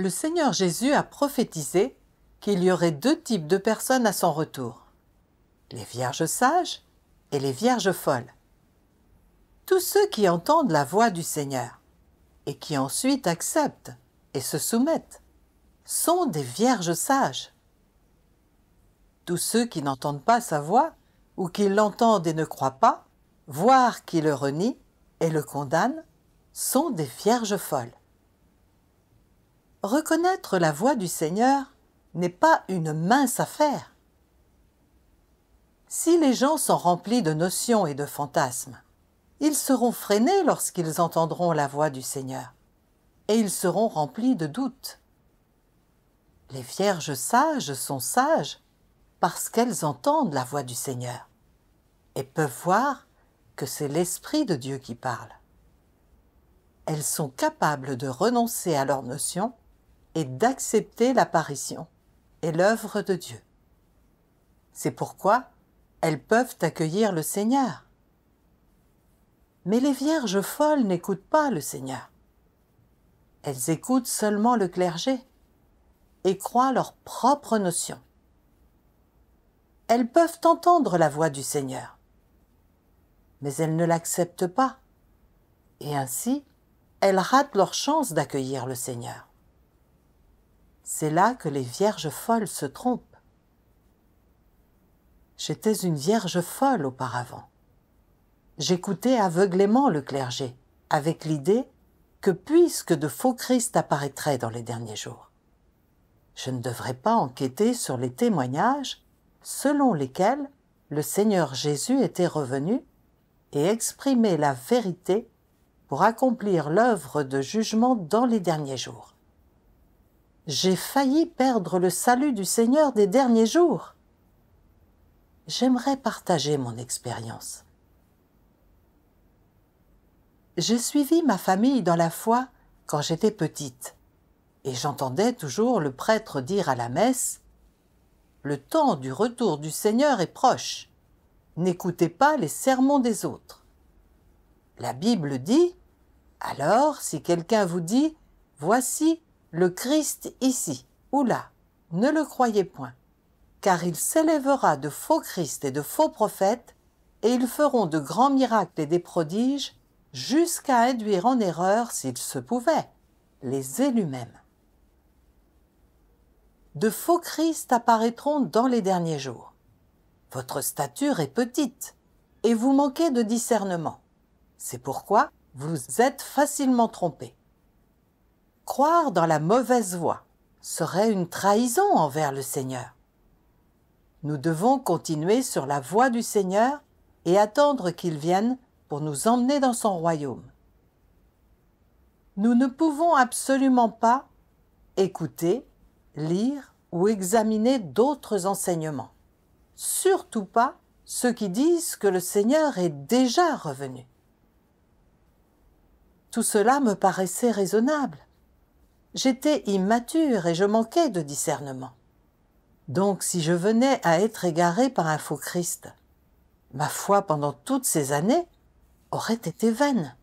le Seigneur Jésus a prophétisé qu'il y aurait deux types de personnes à son retour, les vierges sages et les vierges folles. Tous ceux qui entendent la voix du Seigneur et qui ensuite acceptent et se soumettent sont des vierges sages. Tous ceux qui n'entendent pas sa voix ou qui l'entendent et ne croient pas, voire qui le renient et le condamnent, sont des vierges folles. Reconnaître la voix du Seigneur n'est pas une mince affaire. Si les gens sont remplis de notions et de fantasmes, ils seront freinés lorsqu'ils entendront la voix du Seigneur, et ils seront remplis de doutes. Les vierges sages sont sages parce qu'elles entendent la voix du Seigneur et peuvent voir que c'est l'Esprit de Dieu qui parle. Elles sont capables de renoncer à leurs notions et d'accepter l'apparition et l'œuvre de Dieu. C'est pourquoi elles peuvent accueillir le Seigneur. Mais les vierges folles n'écoutent pas le Seigneur. Elles écoutent seulement le clergé et croient leurs propres notions. Elles peuvent entendre la voix du Seigneur, mais elles ne l'acceptent pas, et ainsi elles ratent leur chance d'accueillir le Seigneur. C'est là que les vierges folles se trompent. J'étais une vierge folle auparavant. J'écoutais aveuglément le clergé, avec l'idée que puisque de faux Christ apparaîtraient dans les derniers jours, je ne devrais pas enquêter sur les témoignages selon lesquels le Seigneur Jésus était revenu et exprimait la vérité pour accomplir l'œuvre de jugement dans les derniers jours. J'ai failli perdre le salut du Seigneur des derniers jours. J'aimerais partager mon expérience. J'ai suivi ma famille dans la foi quand j'étais petite, et j'entendais toujours le prêtre dire à la messe Le temps du retour du Seigneur est proche. N'écoutez pas les sermons des autres. La Bible dit Alors, si quelqu'un vous dit Voici, le Christ ici ou là, ne le croyez point, car il s'élèvera de faux Christ et de faux prophètes, et ils feront de grands miracles et des prodiges, jusqu'à induire en erreur, s'il se pouvait, les élus mêmes. De faux Christ apparaîtront dans les derniers jours. Votre stature est petite, et vous manquez de discernement. C'est pourquoi vous êtes facilement trompés. Croire dans la mauvaise voie serait une trahison envers le Seigneur. Nous devons continuer sur la voie du Seigneur et attendre qu'il vienne pour nous emmener dans son royaume. Nous ne pouvons absolument pas écouter, lire ou examiner d'autres enseignements, surtout pas ceux qui disent que le Seigneur est déjà revenu. Tout cela me paraissait raisonnable, J'étais immature et je manquais de discernement. Donc si je venais à être égaré par un faux Christ, ma foi pendant toutes ces années aurait été vaine.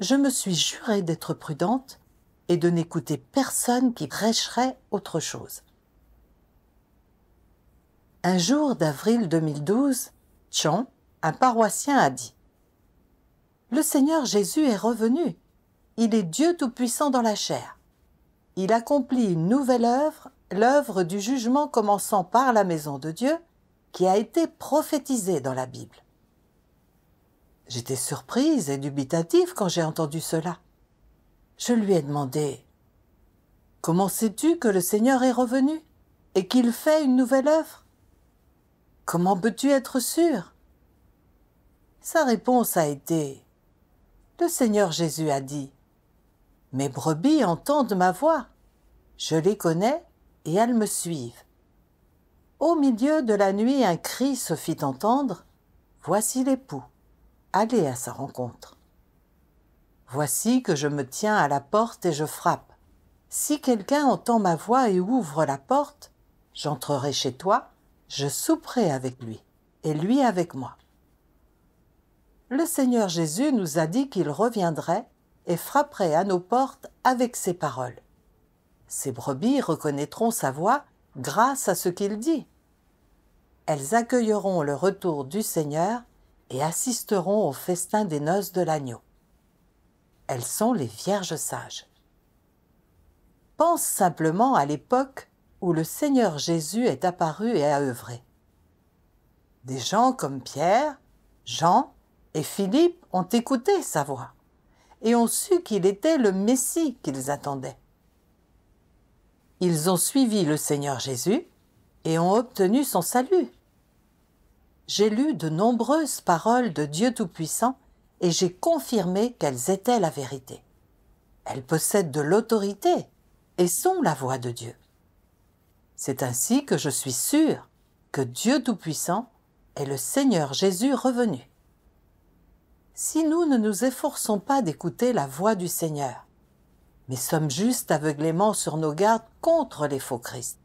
Je me suis juré d'être prudente et de n'écouter personne qui prêcherait autre chose. Un jour d'avril 2012, Tchon, un paroissien, a dit Le Seigneur Jésus est revenu il est Dieu Tout-Puissant dans la chair. Il accomplit une nouvelle œuvre, l'œuvre du jugement commençant par la maison de Dieu, qui a été prophétisée dans la Bible. J'étais surprise et dubitative quand j'ai entendu cela. Je lui ai demandé Comment sais-tu que le Seigneur est revenu et qu'il fait une nouvelle œuvre Comment peux-tu être sûr Sa réponse a été Le Seigneur Jésus a dit mes brebis entendent ma voix. Je les connais et elles me suivent. Au milieu de la nuit, un cri se fit entendre. Voici l'époux. Allez à sa rencontre. Voici que je me tiens à la porte et je frappe. Si quelqu'un entend ma voix et ouvre la porte, j'entrerai chez toi, je souperai avec lui, et lui avec moi. Le Seigneur Jésus nous a dit qu'il reviendrait et frapperait à nos portes avec ses paroles. Ses brebis reconnaîtront sa voix grâce à ce qu'il dit. Elles accueilleront le retour du Seigneur et assisteront au festin des noces de l'agneau. Elles sont les vierges sages. Pense simplement à l'époque où le Seigneur Jésus est apparu et a œuvré. Des gens comme Pierre, Jean et Philippe ont écouté sa voix et ont su qu'il était le Messie qu'ils attendaient. Ils ont suivi le Seigneur Jésus et ont obtenu son salut. J'ai lu de nombreuses paroles de Dieu Tout-Puissant et j'ai confirmé qu'elles étaient la vérité. Elles possèdent de l'autorité et sont la voix de Dieu. C'est ainsi que je suis sûr que Dieu Tout-Puissant est le Seigneur Jésus revenu si nous ne nous efforçons pas d'écouter la voix du Seigneur, mais sommes juste aveuglément sur nos gardes contre les faux Christ,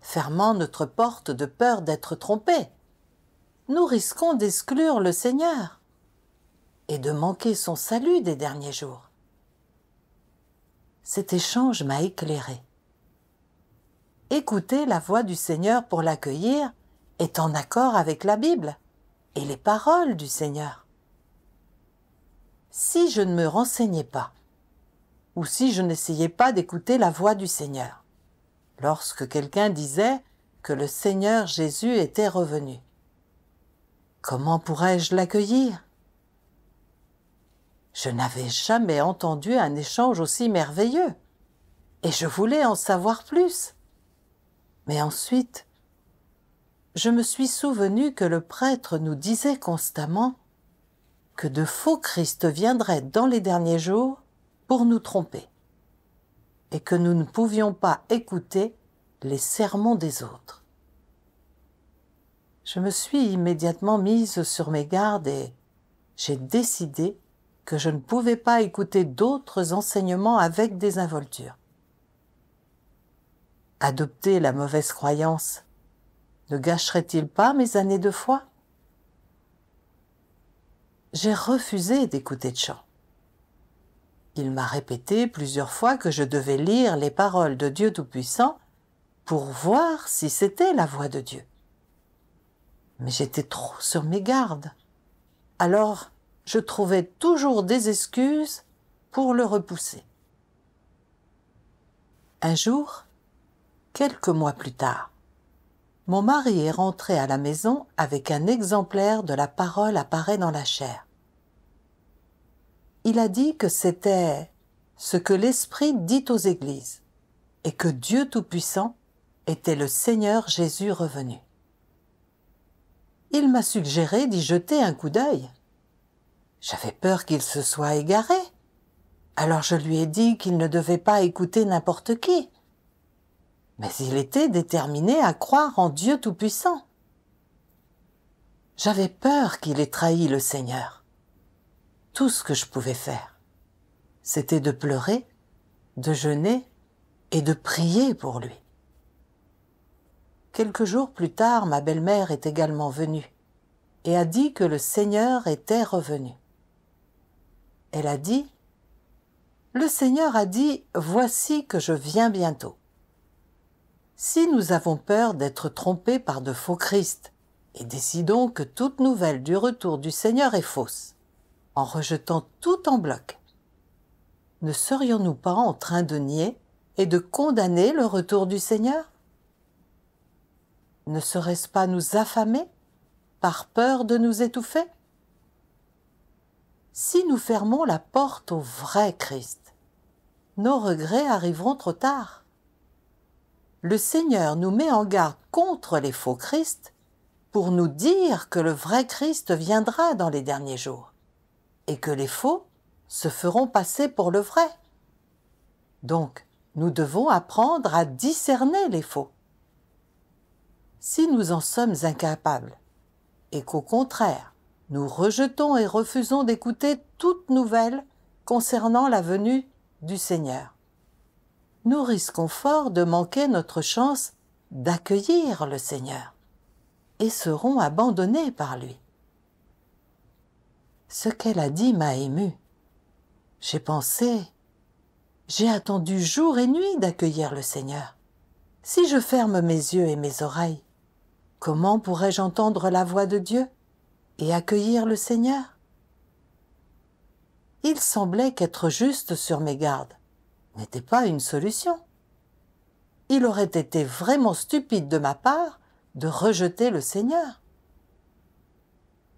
fermant notre porte de peur d'être trompés. Nous risquons d'exclure le Seigneur et de manquer son salut des derniers jours. Cet échange m'a éclairé. Écouter la voix du Seigneur pour l'accueillir est en accord avec la Bible et les paroles du Seigneur si je ne me renseignais pas, ou si je n'essayais pas d'écouter la voix du Seigneur. Lorsque quelqu'un disait que le Seigneur Jésus était revenu, comment pourrais-je l'accueillir Je n'avais jamais entendu un échange aussi merveilleux, et je voulais en savoir plus. Mais ensuite, je me suis souvenu que le prêtre nous disait constamment que de faux Christ viendraient dans les derniers jours pour nous tromper, et que nous ne pouvions pas écouter les sermons des autres. Je me suis immédiatement mise sur mes gardes et j'ai décidé que je ne pouvais pas écouter d'autres enseignements avec désinvolture. Adopter la mauvaise croyance ne gâcherait-il pas mes années de foi j'ai refusé d'écouter de chant. Il m'a répété plusieurs fois que je devais lire les paroles de Dieu Tout-Puissant pour voir si c'était la voix de Dieu. Mais j'étais trop sur mes gardes. Alors, je trouvais toujours des excuses pour le repousser. Un jour, quelques mois plus tard, mon mari est rentré à la maison avec un exemplaire de la parole apparaît dans la chair. Il a dit que c'était ce que l'Esprit dit aux églises et que Dieu Tout-Puissant était le Seigneur Jésus revenu. Il m'a suggéré d'y jeter un coup d'œil. J'avais peur qu'il se soit égaré. Alors je lui ai dit qu'il ne devait pas écouter n'importe qui mais il était déterminé à croire en Dieu Tout-Puissant. J'avais peur qu'il ait trahi le Seigneur. Tout ce que je pouvais faire, c'était de pleurer, de jeûner et de prier pour lui. Quelques jours plus tard, ma belle-mère est également venue et a dit que le Seigneur était revenu. Elle a dit, Le Seigneur a dit, Voici que je viens bientôt. Si nous avons peur d'être trompés par de faux Christ, et décidons que toute nouvelle du retour du Seigneur est fausse, en rejetant tout en bloc, ne serions-nous pas en train de nier et de condamner le retour du Seigneur Ne serait-ce pas nous affamer par peur de nous étouffer Si nous fermons la porte au vrai Christ, nos regrets arriveront trop tard le Seigneur nous met en garde contre les faux Christ pour nous dire que le vrai Christ viendra dans les derniers jours et que les faux se feront passer pour le vrai. Donc, nous devons apprendre à discerner les faux. Si nous en sommes incapables et qu'au contraire, nous rejetons et refusons d'écouter toute nouvelle concernant la venue du Seigneur, nous risquons fort de manquer notre chance d'accueillir le Seigneur et serons abandonnés par lui. Ce qu'elle a dit m'a ému. J'ai pensé, j'ai attendu jour et nuit d'accueillir le Seigneur. Si je ferme mes yeux et mes oreilles, comment pourrais-je entendre la voix de Dieu et accueillir le Seigneur Il semblait qu'être juste sur mes gardes, n'était pas une solution. Il aurait été vraiment stupide de ma part de rejeter le Seigneur.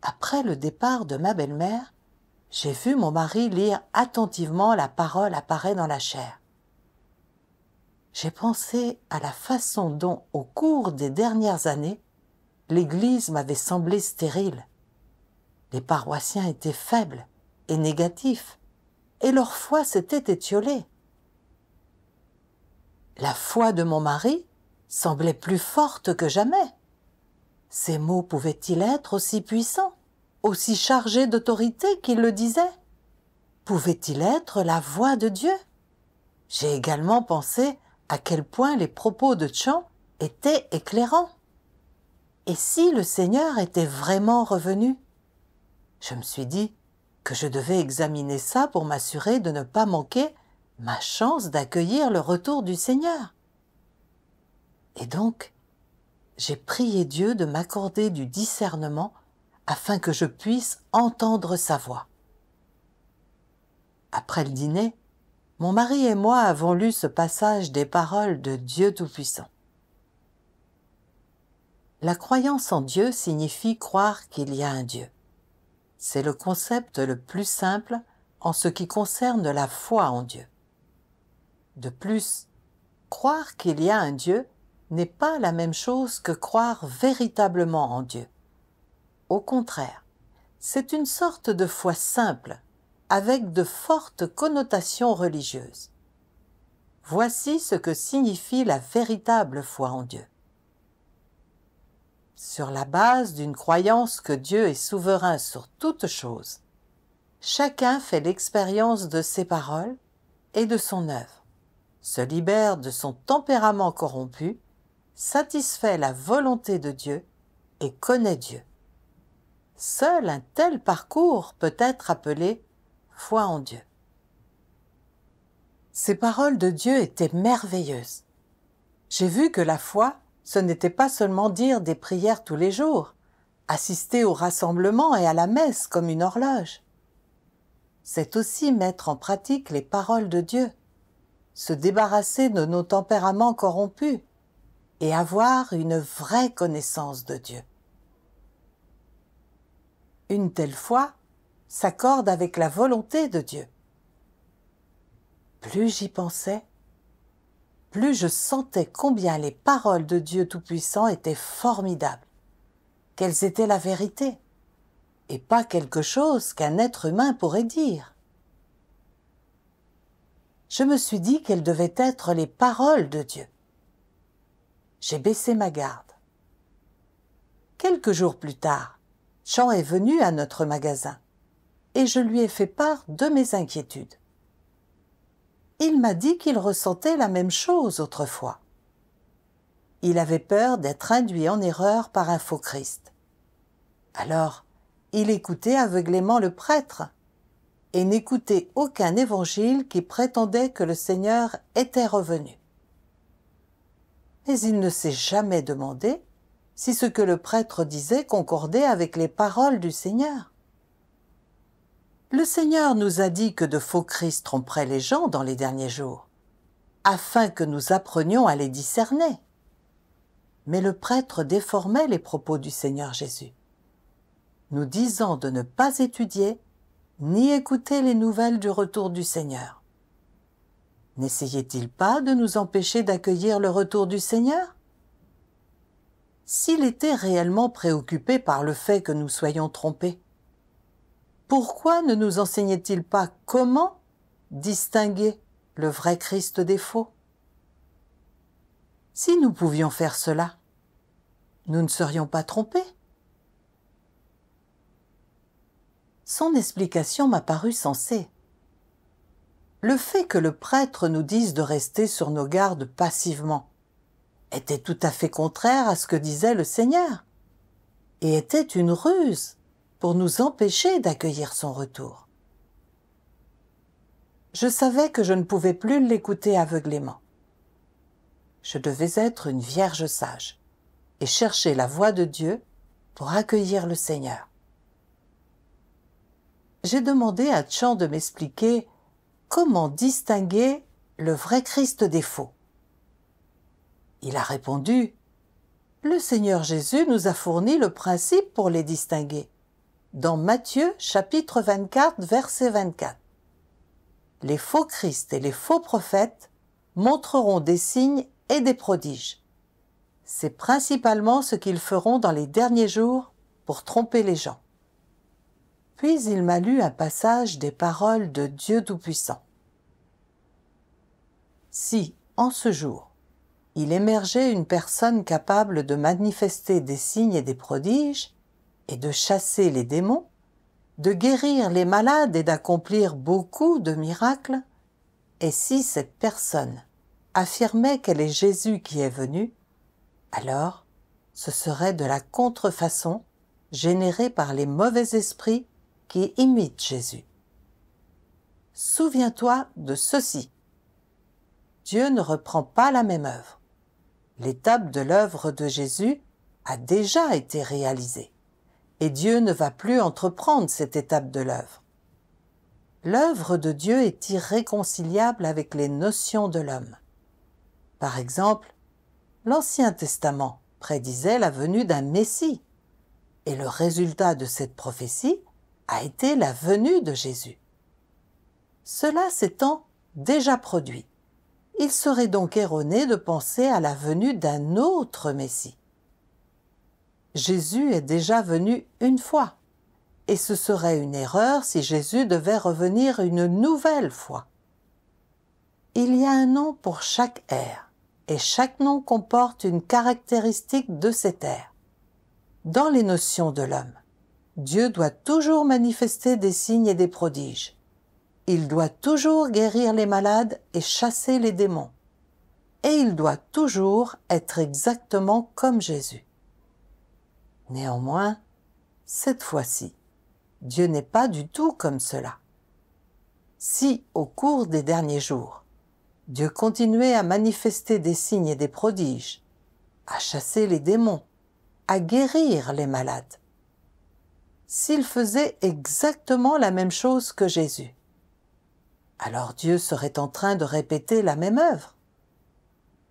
Après le départ de ma belle-mère, j'ai vu mon mari lire attentivement la parole apparaît dans la chair. J'ai pensé à la façon dont, au cours des dernières années, l'Église m'avait semblé stérile. Les paroissiens étaient faibles et négatifs, et leur foi s'était étiolée. La foi de mon mari semblait plus forte que jamais. Ces mots pouvaient-ils être aussi puissants, aussi chargés d'autorité qu'ils le disaient Pouvait-il être la voix de Dieu J'ai également pensé à quel point les propos de Chan étaient éclairants. Et si le Seigneur était vraiment revenu Je me suis dit que je devais examiner ça pour m'assurer de ne pas manquer ma chance d'accueillir le retour du Seigneur. Et donc, j'ai prié Dieu de m'accorder du discernement afin que je puisse entendre sa voix. Après le dîner, mon mari et moi avons lu ce passage des paroles de Dieu Tout-Puissant. La croyance en Dieu signifie croire qu'il y a un Dieu. C'est le concept le plus simple en ce qui concerne la foi en Dieu. De plus, croire qu'il y a un Dieu n'est pas la même chose que croire véritablement en Dieu. Au contraire, c'est une sorte de foi simple, avec de fortes connotations religieuses. Voici ce que signifie la véritable foi en Dieu. Sur la base d'une croyance que Dieu est souverain sur toute chose, chacun fait l'expérience de ses paroles et de son œuvre se libère de son tempérament corrompu, satisfait la volonté de Dieu et connaît Dieu. Seul un tel parcours peut être appelé foi en Dieu. Ces paroles de Dieu étaient merveilleuses. J'ai vu que la foi, ce n'était pas seulement dire des prières tous les jours, assister au rassemblement et à la messe comme une horloge. C'est aussi mettre en pratique les paroles de Dieu se débarrasser de nos tempéraments corrompus et avoir une vraie connaissance de Dieu. Une telle foi s'accorde avec la volonté de Dieu. Plus j'y pensais, plus je sentais combien les paroles de Dieu Tout-Puissant étaient formidables, qu'elles étaient la vérité, et pas quelque chose qu'un être humain pourrait dire je me suis dit qu'elles devaient être les paroles de Dieu. J'ai baissé ma garde. Quelques jours plus tard, Jean est venu à notre magasin et je lui ai fait part de mes inquiétudes. Il m'a dit qu'il ressentait la même chose autrefois. Il avait peur d'être induit en erreur par un faux Christ. Alors, il écoutait aveuglément le prêtre et n'écoutait aucun évangile qui prétendait que le Seigneur était revenu. Mais il ne s'est jamais demandé si ce que le prêtre disait concordait avec les paroles du Seigneur. Le Seigneur nous a dit que de faux Christ tromperaient les gens dans les derniers jours, afin que nous apprenions à les discerner. Mais le prêtre déformait les propos du Seigneur Jésus, nous disant de ne pas étudier ni écouter les nouvelles du retour du Seigneur. N'essayait-il pas de nous empêcher d'accueillir le retour du Seigneur S'il était réellement préoccupé par le fait que nous soyons trompés, pourquoi ne nous enseignait-il pas comment distinguer le vrai Christ des faux Si nous pouvions faire cela, nous ne serions pas trompés. son explication m'a paru sensée. Le fait que le prêtre nous dise de rester sur nos gardes passivement était tout à fait contraire à ce que disait le Seigneur, et était une ruse pour nous empêcher d'accueillir son retour. Je savais que je ne pouvais plus l'écouter aveuglément. Je devais être une vierge sage et chercher la voix de Dieu pour accueillir le Seigneur j'ai demandé à Chan de m'expliquer comment distinguer le vrai Christ des faux. Il a répondu Le Seigneur Jésus nous a fourni le principe pour les distinguer dans Matthieu chapitre 24 verset 24. Les faux Christ et les faux prophètes montreront des signes et des prodiges. C'est principalement ce qu'ils feront dans les derniers jours pour tromper les gens. Puis il m'a lu un passage des paroles de Dieu Tout-Puissant. Si, en ce jour, il émergeait une personne capable de manifester des signes et des prodiges, et de chasser les démons, de guérir les malades et d'accomplir beaucoup de miracles, et si cette personne affirmait qu'elle est Jésus qui est venu, alors ce serait de la contrefaçon générée par les mauvais esprits qui imite Jésus. Souviens-toi de ceci. Dieu ne reprend pas la même œuvre. L'étape de l'œuvre de Jésus a déjà été réalisée, et Dieu ne va plus entreprendre cette étape de l'œuvre. L'œuvre de Dieu est irréconciliable avec les notions de l'homme. Par exemple, l'Ancien Testament prédisait la venue d'un Messie, et le résultat de cette prophétie a été la venue de Jésus. Cela s'étant déjà produit, il serait donc erroné de penser à la venue d'un autre Messie. Jésus est déjà venu une fois, et ce serait une erreur si Jésus devait revenir une nouvelle fois. Il y a un nom pour chaque ère, et chaque nom comporte une caractéristique de cette ère. Dans les notions de l'homme, Dieu doit toujours manifester des signes et des prodiges. Il doit toujours guérir les malades et chasser les démons. Et il doit toujours être exactement comme Jésus. Néanmoins, cette fois-ci, Dieu n'est pas du tout comme cela. Si, au cours des derniers jours, Dieu continuait à manifester des signes et des prodiges, à chasser les démons, à guérir les malades, s'il faisait exactement la même chose que Jésus. Alors Dieu serait en train de répéter la même œuvre.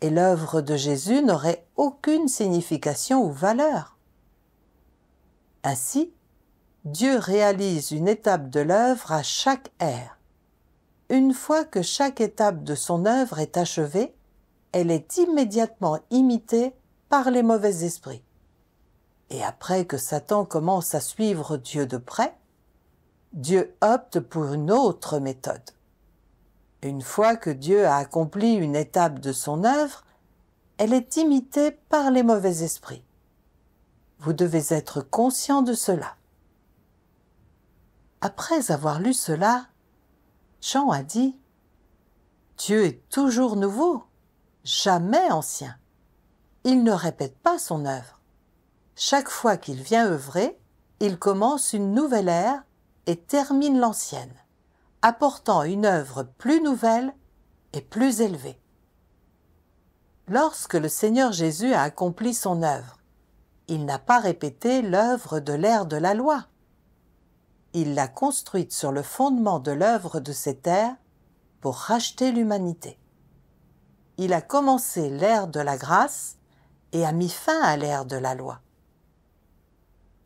Et l'œuvre de Jésus n'aurait aucune signification ou valeur. Ainsi, Dieu réalise une étape de l'œuvre à chaque ère. Une fois que chaque étape de son œuvre est achevée, elle est immédiatement imitée par les mauvais esprits. Et après que Satan commence à suivre Dieu de près, Dieu opte pour une autre méthode. Une fois que Dieu a accompli une étape de son œuvre, elle est imitée par les mauvais esprits. Vous devez être conscient de cela. Après avoir lu cela, Jean a dit Dieu est toujours nouveau, jamais ancien. Il ne répète pas son œuvre. Chaque fois qu'il vient œuvrer, il commence une nouvelle ère et termine l'ancienne, apportant une œuvre plus nouvelle et plus élevée. Lorsque le Seigneur Jésus a accompli son œuvre, il n'a pas répété l'œuvre de l'ère de la loi. Il l'a construite sur le fondement de l'œuvre de cette ère pour racheter l'humanité. Il a commencé l'ère de la grâce et a mis fin à l'ère de la loi.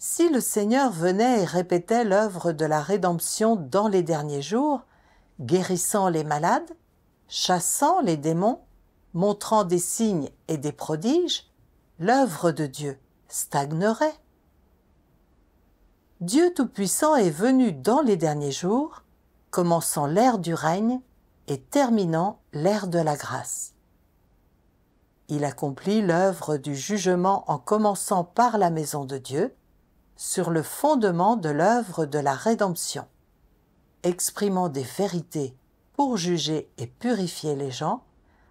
Si le Seigneur venait et répétait l'œuvre de la rédemption dans les derniers jours, guérissant les malades, chassant les démons, montrant des signes et des prodiges, l'œuvre de Dieu stagnerait. Dieu Tout-Puissant est venu dans les derniers jours, commençant l'ère du règne et terminant l'ère de la grâce. Il accomplit l'œuvre du jugement en commençant par la maison de Dieu, sur le fondement de l'œuvre de la rédemption, exprimant des vérités pour juger et purifier les gens,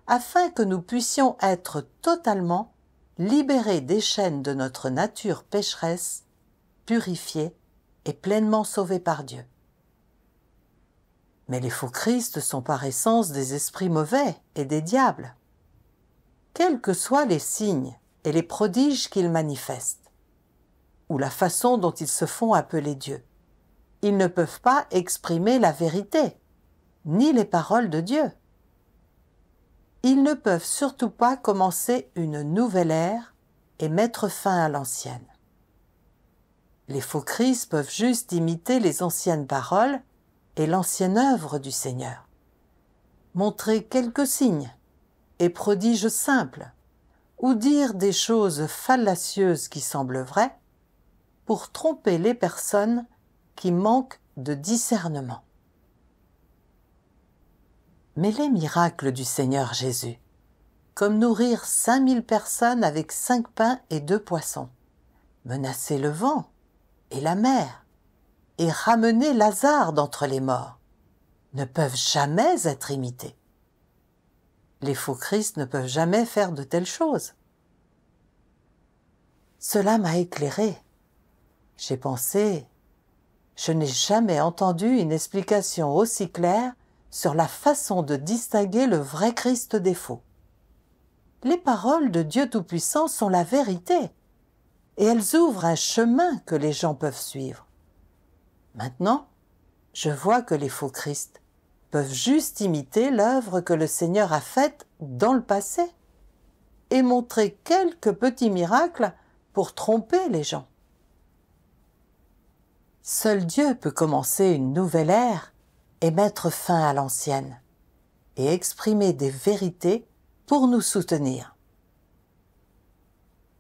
afin que nous puissions être totalement libérés des chaînes de notre nature pécheresse, purifiés et pleinement sauvés par Dieu. Mais les faux christes sont par essence des esprits mauvais et des diables. Quels que soient les signes et les prodiges qu'ils manifestent, ou la façon dont ils se font appeler Dieu. Ils ne peuvent pas exprimer la vérité, ni les paroles de Dieu. Ils ne peuvent surtout pas commencer une nouvelle ère et mettre fin à l'ancienne. Les faux Christ peuvent juste imiter les anciennes paroles et l'ancienne œuvre du Seigneur. Montrer quelques signes et prodiges simples, ou dire des choses fallacieuses qui semblent vraies, pour tromper les personnes qui manquent de discernement. Mais les miracles du Seigneur Jésus, comme nourrir cinq mille personnes avec cinq pains et deux poissons, menacer le vent et la mer, et ramener Lazare d'entre les morts, ne peuvent jamais être imités. Les faux Christ ne peuvent jamais faire de telles choses. Cela m'a éclairé. J'ai pensé Je n'ai jamais entendu une explication aussi claire sur la façon de distinguer le vrai Christ des faux. Les paroles de Dieu Tout-Puissant sont la vérité, et elles ouvrent un chemin que les gens peuvent suivre. Maintenant, je vois que les faux Christ peuvent juste imiter l'œuvre que le Seigneur a faite dans le passé et montrer quelques petits miracles pour tromper les gens. Seul Dieu peut commencer une nouvelle ère et mettre fin à l'ancienne, et exprimer des vérités pour nous soutenir.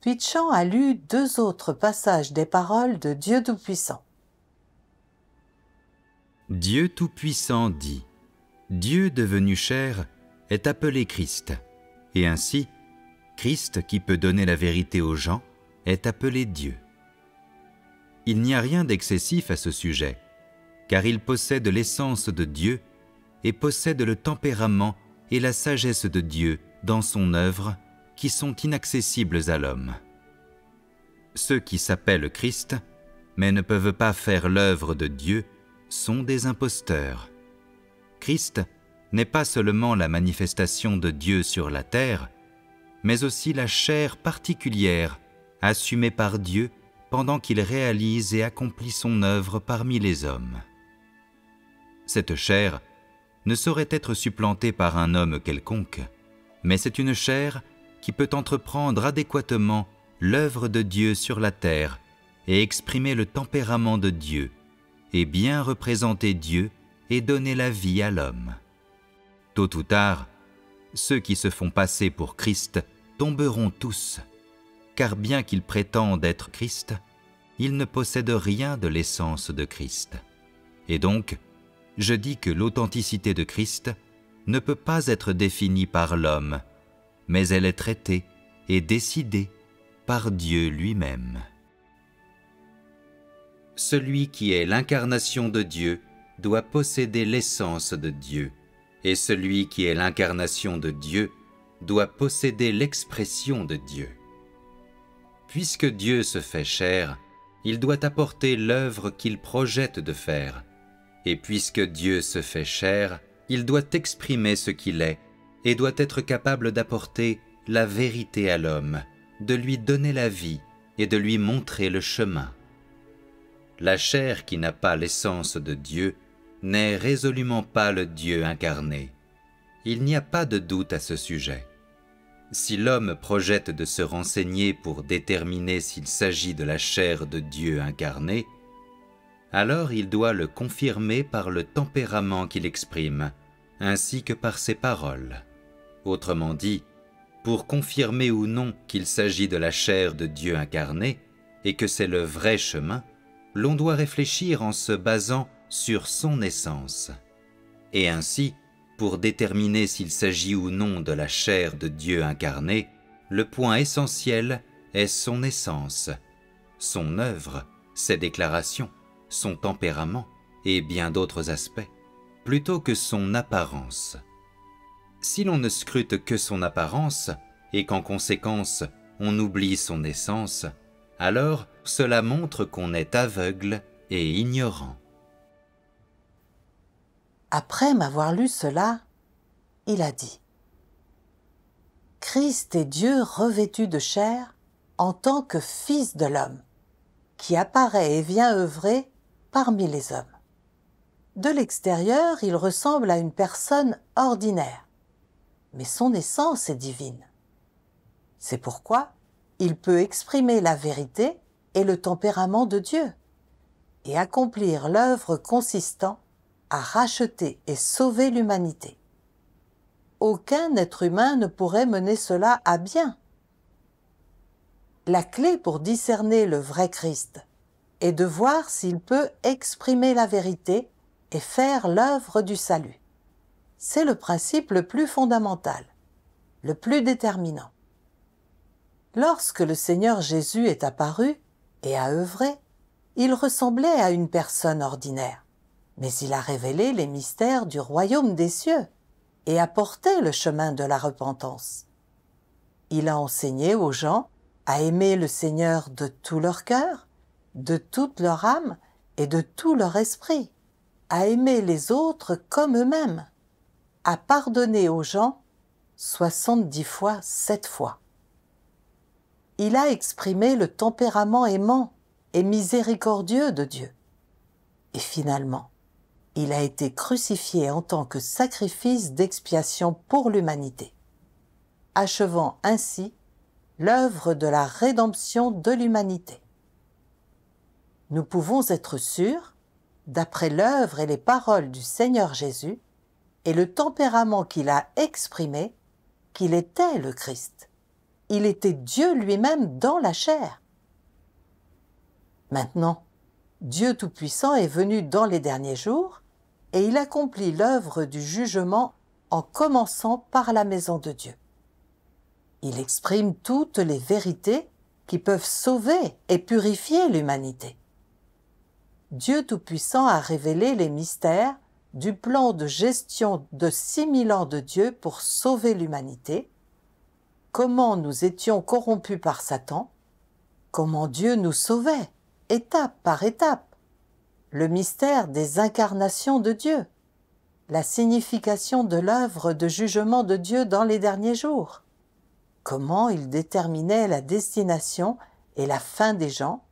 Pichon a lu deux autres passages des paroles de Dieu Tout-Puissant. Dieu Tout-Puissant dit Dieu devenu cher est appelé Christ, et ainsi, Christ qui peut donner la vérité aux gens est appelé Dieu il n'y a rien d'excessif à ce sujet, car il possède l'essence de Dieu et possède le tempérament et la sagesse de Dieu dans son œuvre qui sont inaccessibles à l'homme. Ceux qui s'appellent Christ, mais ne peuvent pas faire l'œuvre de Dieu, sont des imposteurs. Christ n'est pas seulement la manifestation de Dieu sur la terre, mais aussi la chair particulière assumée par Dieu pendant qu'il réalise et accomplit son œuvre parmi les hommes. Cette chair ne saurait être supplantée par un homme quelconque, mais c'est une chair qui peut entreprendre adéquatement l'œuvre de Dieu sur la terre et exprimer le tempérament de Dieu, et bien représenter Dieu et donner la vie à l'homme. Tôt ou tard, ceux qui se font passer pour Christ tomberont tous car bien qu'il prétende être Christ, il ne possède rien de l'essence de Christ. Et donc, je dis que l'authenticité de Christ ne peut pas être définie par l'homme, mais elle est traitée et décidée par Dieu lui-même. Celui qui est l'incarnation de Dieu doit posséder l'essence de Dieu, et celui qui est l'incarnation de Dieu doit posséder l'expression de Dieu. Puisque Dieu se fait chair, il doit apporter l'œuvre qu'il projette de faire. Et puisque Dieu se fait chair, il doit exprimer ce qu'il est et doit être capable d'apporter la vérité à l'homme, de lui donner la vie et de lui montrer le chemin. La chair qui n'a pas l'essence de Dieu n'est résolument pas le Dieu incarné. Il n'y a pas de doute à ce sujet si l'homme projette de se renseigner pour déterminer s'il s'agit de la chair de Dieu incarnée, alors il doit le confirmer par le tempérament qu'il exprime, ainsi que par ses paroles. Autrement dit, pour confirmer ou non qu'il s'agit de la chair de Dieu incarnée et que c'est le vrai chemin, l'on doit réfléchir en se basant sur son essence. Et ainsi, pour déterminer s'il s'agit ou non de la chair de Dieu incarné, le point essentiel est son essence, son œuvre, ses déclarations, son tempérament et bien d'autres aspects, plutôt que son apparence. Si l'on ne scrute que son apparence, et qu'en conséquence on oublie son essence, alors cela montre qu'on est aveugle et ignorant. Après m'avoir lu cela, il a dit Christ est Dieu revêtu de chair en tant que Fils de l'homme, qui apparaît et vient œuvrer parmi les hommes. De l'extérieur, il ressemble à une personne ordinaire, mais son essence est divine. C'est pourquoi il peut exprimer la vérité et le tempérament de Dieu, et accomplir l'œuvre consistant à racheter et sauver l'humanité. Aucun être humain ne pourrait mener cela à bien. La clé pour discerner le vrai Christ est de voir s'il peut exprimer la vérité et faire l'œuvre du salut. C'est le principe le plus fondamental, le plus déterminant. Lorsque le Seigneur Jésus est apparu et a œuvré, il ressemblait à une personne ordinaire mais il a révélé les mystères du royaume des cieux et apporté le chemin de la repentance. Il a enseigné aux gens à aimer le Seigneur de tout leur cœur, de toute leur âme et de tout leur esprit, à aimer les autres comme eux-mêmes, à pardonner aux gens soixante-dix fois sept fois. Il a exprimé le tempérament aimant et miséricordieux de Dieu. Et finalement, il a été crucifié en tant que sacrifice d'expiation pour l'humanité, achevant ainsi l'œuvre de la rédemption de l'humanité. Nous pouvons être sûrs, d'après l'œuvre et les paroles du Seigneur Jésus, et le tempérament qu'il a exprimé, qu'il était le Christ. Il était Dieu lui-même dans la chair. Maintenant, Dieu Tout-Puissant est venu dans les derniers jours et il accomplit l'œuvre du jugement en commençant par la maison de Dieu. Il exprime toutes les vérités qui peuvent sauver et purifier l'humanité. Dieu Tout-Puissant a révélé les mystères du plan de gestion de 6000 ans de Dieu pour sauver l'humanité, comment nous étions corrompus par Satan, comment Dieu nous sauvait, étape par étape, le mystère des incarnations de Dieu, la signification de l'œuvre de jugement de Dieu dans les derniers jours, comment il déterminait la destination et la fin des gens,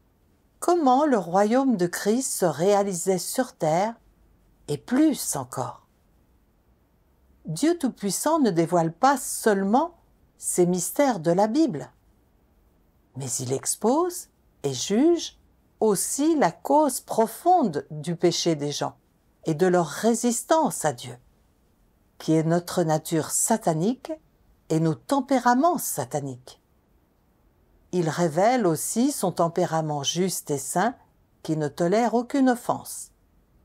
comment le royaume de Christ se réalisait sur terre, et plus encore. Dieu Tout-Puissant ne dévoile pas seulement ces mystères de la Bible, mais il expose et juge aussi la cause profonde du péché des gens et de leur résistance à Dieu, qui est notre nature satanique et nos tempéraments sataniques. Il révèle aussi son tempérament juste et saint qui ne tolère aucune offense,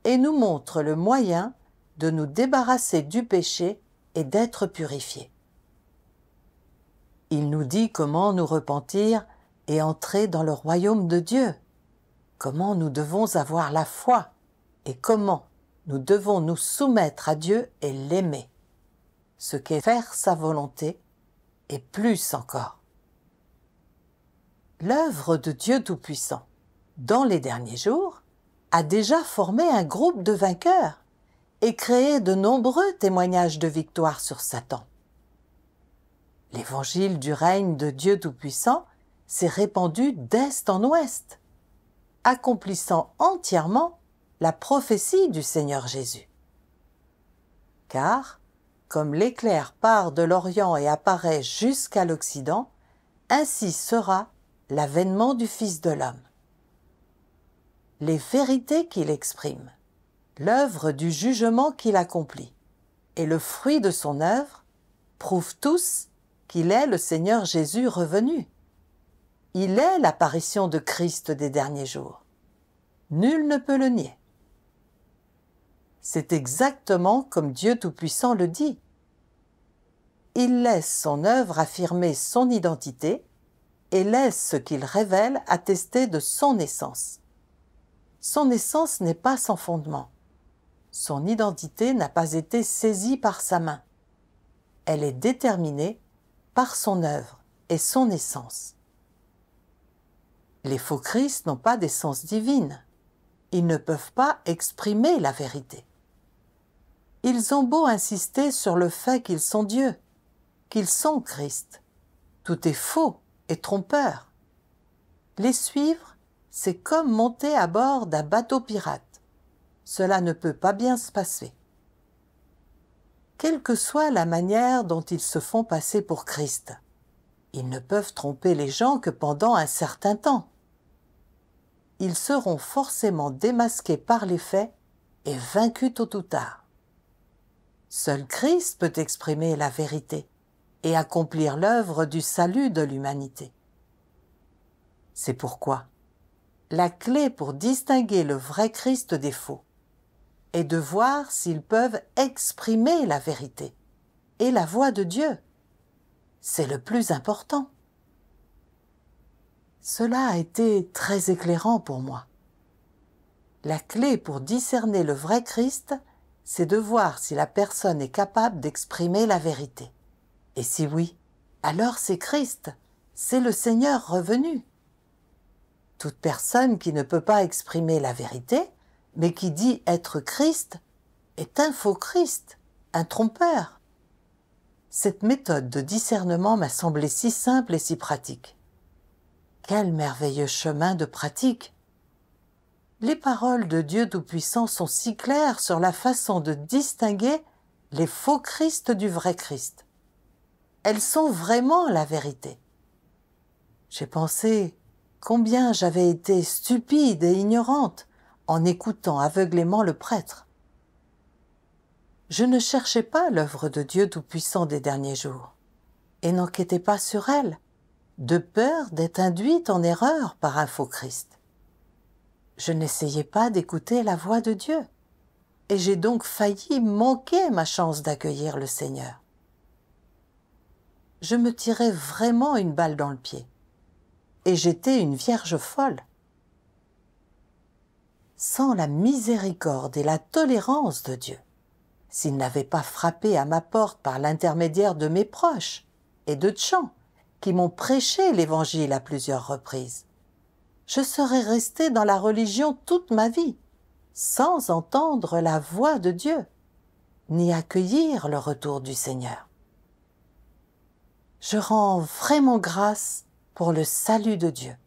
et nous montre le moyen de nous débarrasser du péché et d'être purifiés. Il nous dit comment nous repentir et entrer dans le royaume de Dieu comment nous devons avoir la foi et comment nous devons nous soumettre à Dieu et l'aimer, ce qu'est faire sa volonté et plus encore. L'œuvre de Dieu Tout-Puissant, dans les derniers jours, a déjà formé un groupe de vainqueurs et créé de nombreux témoignages de victoire sur Satan. L'évangile du règne de Dieu Tout-Puissant s'est répandu d'est en ouest accomplissant entièrement la prophétie du Seigneur Jésus. Car, comme l'éclair part de l'Orient et apparaît jusqu'à l'Occident, ainsi sera l'avènement du Fils de l'homme. Les vérités qu'il exprime, l'œuvre du jugement qu'il accomplit et le fruit de son œuvre prouvent tous qu'il est le Seigneur Jésus revenu. Il est l'apparition de Christ des derniers jours. Nul ne peut le nier. C'est exactement comme Dieu Tout-Puissant le dit. Il laisse son œuvre affirmer son identité et laisse ce qu'il révèle attester de son essence. Son essence n'est pas sans fondement. Son identité n'a pas été saisie par sa main. Elle est déterminée par son œuvre et son essence. Les faux Christ n'ont pas d'essence divine. Ils ne peuvent pas exprimer la vérité. Ils ont beau insister sur le fait qu'ils sont Dieu, qu'ils sont Christ. Tout est faux et trompeur. Les suivre, c'est comme monter à bord d'un bateau pirate. Cela ne peut pas bien se passer. Quelle que soit la manière dont ils se font passer pour Christ, ils ne peuvent tromper les gens que pendant un certain temps ils seront forcément démasqués par les faits et vaincus tôt ou tard. Seul Christ peut exprimer la vérité et accomplir l'œuvre du salut de l'humanité. C'est pourquoi la clé pour distinguer le vrai Christ des faux est de voir s'ils peuvent exprimer la vérité et la voix de Dieu. C'est le plus important. Cela a été très éclairant pour moi. La clé pour discerner le vrai Christ, c'est de voir si la personne est capable d'exprimer la vérité. Et si oui, alors c'est Christ, c'est le Seigneur revenu. Toute personne qui ne peut pas exprimer la vérité, mais qui dit être Christ, est un faux Christ, un trompeur. Cette méthode de discernement m'a semblé si simple et si pratique. Quel merveilleux chemin de pratique. Les paroles de Dieu Tout-Puissant sont si claires sur la façon de distinguer les faux Christ du vrai Christ. Elles sont vraiment la vérité. J'ai pensé combien j'avais été stupide et ignorante en écoutant aveuglément le prêtre. Je ne cherchais pas l'œuvre de Dieu Tout-Puissant des derniers jours et n'enquêtais pas sur elle, de peur d'être induite en erreur par un faux Christ. Je n'essayais pas d'écouter la voix de Dieu, et j'ai donc failli manquer ma chance d'accueillir le Seigneur. Je me tirais vraiment une balle dans le pied, et j'étais une vierge folle. Sans la miséricorde et la tolérance de Dieu, s'il n'avait pas frappé à ma porte par l'intermédiaire de mes proches et de chants qui m'ont prêché l'Évangile à plusieurs reprises. Je serais resté dans la religion toute ma vie, sans entendre la voix de Dieu, ni accueillir le retour du Seigneur. Je rends vraiment grâce pour le salut de Dieu.